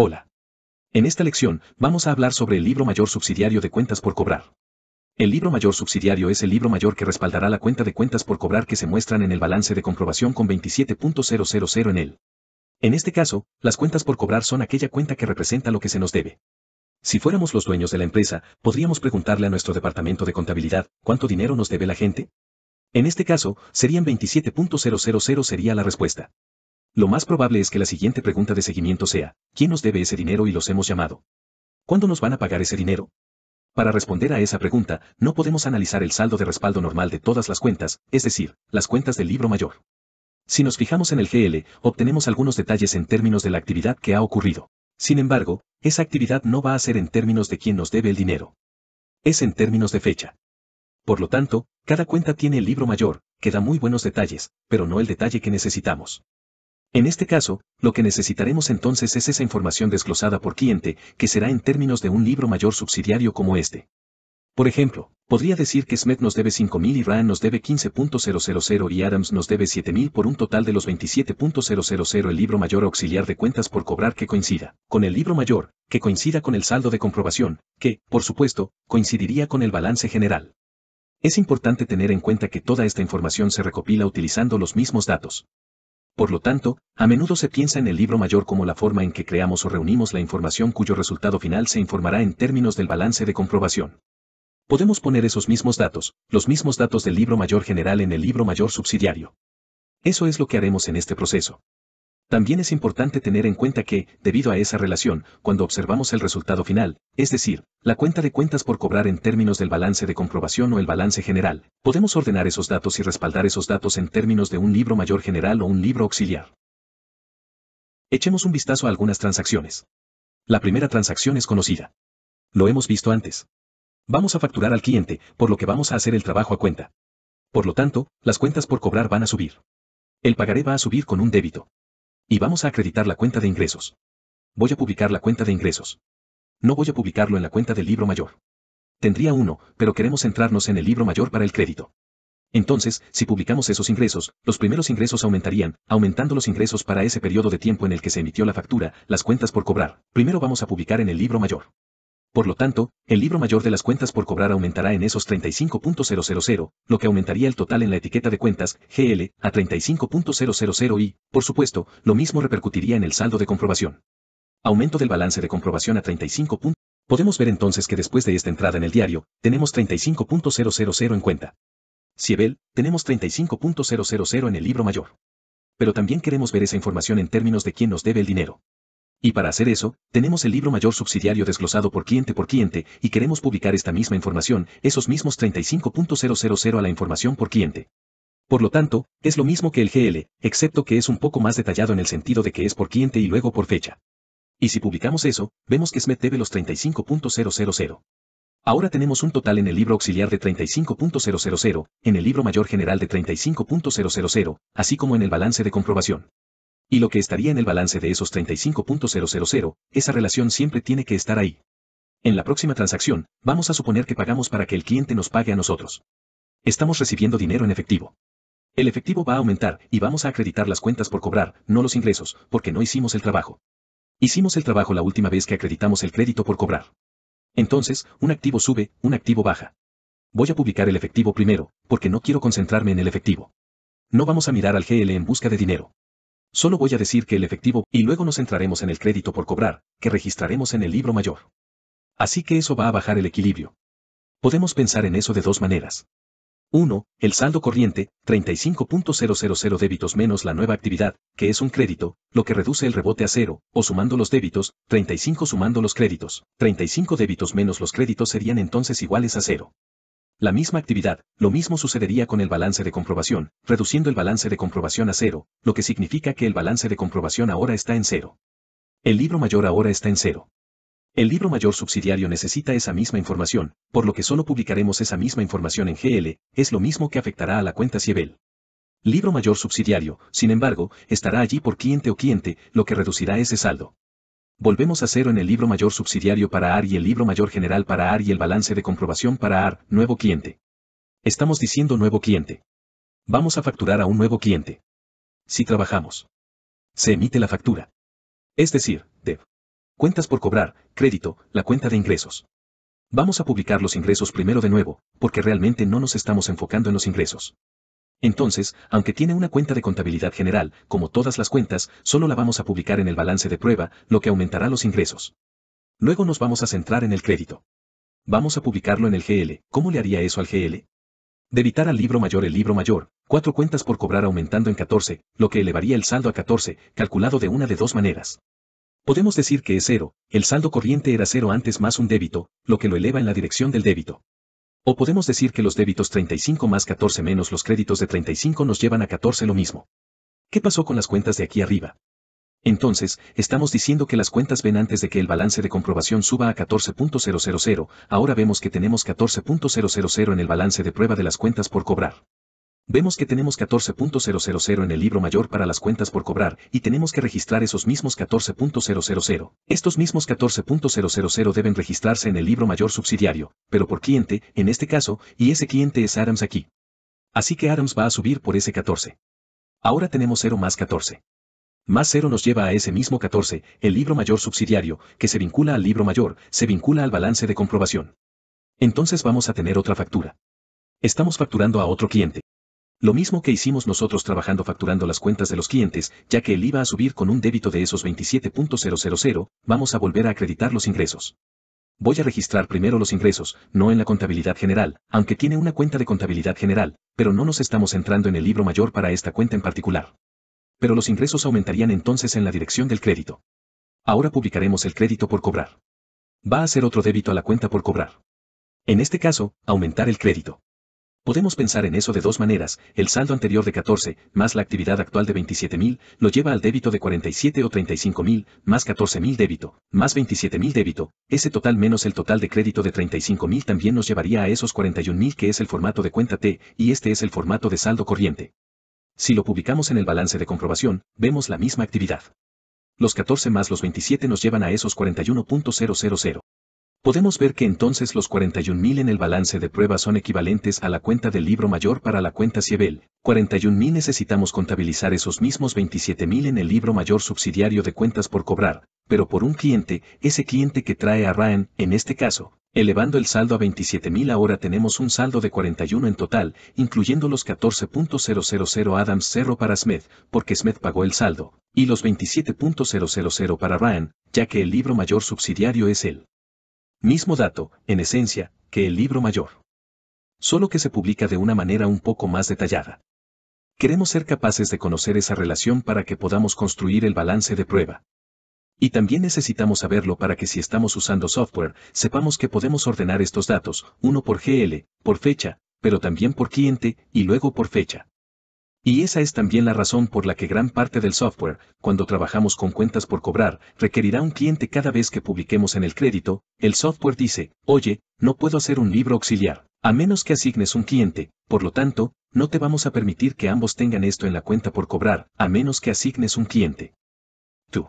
Hola. En esta lección, vamos a hablar sobre el libro mayor subsidiario de cuentas por cobrar. El libro mayor subsidiario es el libro mayor que respaldará la cuenta de cuentas por cobrar que se muestran en el balance de comprobación con 27.000 en él. En este caso, las cuentas por cobrar son aquella cuenta que representa lo que se nos debe. Si fuéramos los dueños de la empresa, podríamos preguntarle a nuestro departamento de contabilidad, ¿cuánto dinero nos debe la gente? En este caso, serían 27.000 sería la respuesta. Lo más probable es que la siguiente pregunta de seguimiento sea, ¿quién nos debe ese dinero y los hemos llamado? ¿Cuándo nos van a pagar ese dinero? Para responder a esa pregunta, no podemos analizar el saldo de respaldo normal de todas las cuentas, es decir, las cuentas del libro mayor. Si nos fijamos en el GL, obtenemos algunos detalles en términos de la actividad que ha ocurrido. Sin embargo, esa actividad no va a ser en términos de quién nos debe el dinero. Es en términos de fecha. Por lo tanto, cada cuenta tiene el libro mayor, que da muy buenos detalles, pero no el detalle que necesitamos. En este caso, lo que necesitaremos entonces es esa información desglosada por cliente, que será en términos de un libro mayor subsidiario como este. Por ejemplo, podría decir que Smet nos debe 5.000 y RAN nos debe 15.000 y Adams nos debe 7.000 por un total de los 27.000 el libro mayor auxiliar de cuentas por cobrar que coincida con el libro mayor, que coincida con el saldo de comprobación, que, por supuesto, coincidiría con el balance general. Es importante tener en cuenta que toda esta información se recopila utilizando los mismos datos. Por lo tanto, a menudo se piensa en el libro mayor como la forma en que creamos o reunimos la información cuyo resultado final se informará en términos del balance de comprobación. Podemos poner esos mismos datos, los mismos datos del libro mayor general en el libro mayor subsidiario. Eso es lo que haremos en este proceso. También es importante tener en cuenta que, debido a esa relación, cuando observamos el resultado final, es decir, la cuenta de cuentas por cobrar en términos del balance de comprobación o el balance general, podemos ordenar esos datos y respaldar esos datos en términos de un libro mayor general o un libro auxiliar. Echemos un vistazo a algunas transacciones. La primera transacción es conocida. Lo hemos visto antes. Vamos a facturar al cliente, por lo que vamos a hacer el trabajo a cuenta. Por lo tanto, las cuentas por cobrar van a subir. El pagaré va a subir con un débito. Y vamos a acreditar la cuenta de ingresos. Voy a publicar la cuenta de ingresos. No voy a publicarlo en la cuenta del libro mayor. Tendría uno, pero queremos centrarnos en el libro mayor para el crédito. Entonces, si publicamos esos ingresos, los primeros ingresos aumentarían, aumentando los ingresos para ese periodo de tiempo en el que se emitió la factura, las cuentas por cobrar. Primero vamos a publicar en el libro mayor. Por lo tanto, el libro mayor de las cuentas por cobrar aumentará en esos 35.000, lo que aumentaría el total en la etiqueta de cuentas, GL, a 35.000 y, por supuesto, lo mismo repercutiría en el saldo de comprobación. Aumento del balance de comprobación a 35. Podemos ver entonces que después de esta entrada en el diario, tenemos 35.000 en cuenta. Siebel, tenemos 35.000 en el libro mayor. Pero también queremos ver esa información en términos de quién nos debe el dinero. Y para hacer eso, tenemos el libro mayor subsidiario desglosado por cliente por cliente, y queremos publicar esta misma información, esos mismos 35.000 a la información por cliente. Por lo tanto, es lo mismo que el GL, excepto que es un poco más detallado en el sentido de que es por cliente y luego por fecha. Y si publicamos eso, vemos que SMET debe los 35.000. Ahora tenemos un total en el libro auxiliar de 35.000, en el libro mayor general de 35.000, así como en el balance de comprobación. Y lo que estaría en el balance de esos 35.000, esa relación siempre tiene que estar ahí. En la próxima transacción, vamos a suponer que pagamos para que el cliente nos pague a nosotros. Estamos recibiendo dinero en efectivo. El efectivo va a aumentar y vamos a acreditar las cuentas por cobrar, no los ingresos, porque no hicimos el trabajo. Hicimos el trabajo la última vez que acreditamos el crédito por cobrar. Entonces, un activo sube, un activo baja. Voy a publicar el efectivo primero, porque no quiero concentrarme en el efectivo. No vamos a mirar al GL en busca de dinero. Solo voy a decir que el efectivo, y luego nos centraremos en el crédito por cobrar, que registraremos en el libro mayor. Así que eso va a bajar el equilibrio. Podemos pensar en eso de dos maneras. 1. El saldo corriente, 35.000 débitos menos la nueva actividad, que es un crédito, lo que reduce el rebote a cero, o sumando los débitos, 35 sumando los créditos, 35 débitos menos los créditos serían entonces iguales a cero. La misma actividad, lo mismo sucedería con el balance de comprobación, reduciendo el balance de comprobación a cero, lo que significa que el balance de comprobación ahora está en cero. El libro mayor ahora está en cero. El libro mayor subsidiario necesita esa misma información, por lo que solo publicaremos esa misma información en GL, es lo mismo que afectará a la cuenta Ciebel. Libro mayor subsidiario, sin embargo, estará allí por cliente o cliente, lo que reducirá ese saldo. Volvemos a cero en el libro mayor subsidiario para AR y el libro mayor general para AR y el balance de comprobación para AR, nuevo cliente. Estamos diciendo nuevo cliente. Vamos a facturar a un nuevo cliente. Si trabajamos. Se emite la factura. Es decir, DEV. Cuentas por cobrar, crédito, la cuenta de ingresos. Vamos a publicar los ingresos primero de nuevo, porque realmente no nos estamos enfocando en los ingresos. Entonces, aunque tiene una cuenta de contabilidad general, como todas las cuentas, solo la vamos a publicar en el balance de prueba, lo que aumentará los ingresos. Luego nos vamos a centrar en el crédito. Vamos a publicarlo en el GL. ¿Cómo le haría eso al GL? Debitar al libro mayor el libro mayor, cuatro cuentas por cobrar aumentando en 14, lo que elevaría el saldo a 14, calculado de una de dos maneras. Podemos decir que es cero, el saldo corriente era cero antes más un débito, lo que lo eleva en la dirección del débito. O podemos decir que los débitos 35 más 14 menos los créditos de 35 nos llevan a 14 lo mismo. ¿Qué pasó con las cuentas de aquí arriba? Entonces, estamos diciendo que las cuentas ven antes de que el balance de comprobación suba a 14.000, ahora vemos que tenemos 14.000 en el balance de prueba de las cuentas por cobrar. Vemos que tenemos 14.000 en el libro mayor para las cuentas por cobrar y tenemos que registrar esos mismos 14.000. Estos mismos 14.000 deben registrarse en el libro mayor subsidiario, pero por cliente, en este caso, y ese cliente es Adams aquí. Así que Adams va a subir por ese 14. Ahora tenemos 0 más 14. Más 0 nos lleva a ese mismo 14, el libro mayor subsidiario, que se vincula al libro mayor, se vincula al balance de comprobación. Entonces vamos a tener otra factura. Estamos facturando a otro cliente. Lo mismo que hicimos nosotros trabajando facturando las cuentas de los clientes, ya que él iba a subir con un débito de esos 27.000, vamos a volver a acreditar los ingresos. Voy a registrar primero los ingresos, no en la contabilidad general, aunque tiene una cuenta de contabilidad general, pero no nos estamos entrando en el libro mayor para esta cuenta en particular. Pero los ingresos aumentarían entonces en la dirección del crédito. Ahora publicaremos el crédito por cobrar. Va a ser otro débito a la cuenta por cobrar. En este caso, aumentar el crédito. Podemos pensar en eso de dos maneras, el saldo anterior de 14, más la actividad actual de 27.000, lo lleva al débito de 47 o 35.000, más 14.000 débito, más 27.000 débito, ese total menos el total de crédito de 35.000 también nos llevaría a esos 41.000 que es el formato de cuenta T, y este es el formato de saldo corriente. Si lo publicamos en el balance de comprobación, vemos la misma actividad. Los 14 más los 27 nos llevan a esos 41.000 podemos ver que entonces los 41.000 en el balance de pruebas son equivalentes a la cuenta del libro mayor para la cuenta Ciebel, 41.000 necesitamos contabilizar esos mismos 27.000 en el libro mayor subsidiario de cuentas por cobrar, pero por un cliente, ese cliente que trae a Ryan, en este caso, elevando el saldo a 27.000 ahora tenemos un saldo de 41 en total, incluyendo los 14.000 Adams Cerro para Smith, porque Smith pagó el saldo, y los 27.000 para Ryan, ya que el libro mayor subsidiario es él. Mismo dato, en esencia, que el libro mayor. Solo que se publica de una manera un poco más detallada. Queremos ser capaces de conocer esa relación para que podamos construir el balance de prueba. Y también necesitamos saberlo para que si estamos usando software, sepamos que podemos ordenar estos datos, uno por GL, por fecha, pero también por cliente, y luego por fecha. Y esa es también la razón por la que gran parte del software, cuando trabajamos con cuentas por cobrar, requerirá un cliente cada vez que publiquemos en el crédito, el software dice, oye, no puedo hacer un libro auxiliar, a menos que asignes un cliente, por lo tanto, no te vamos a permitir que ambos tengan esto en la cuenta por cobrar, a menos que asignes un cliente. Tú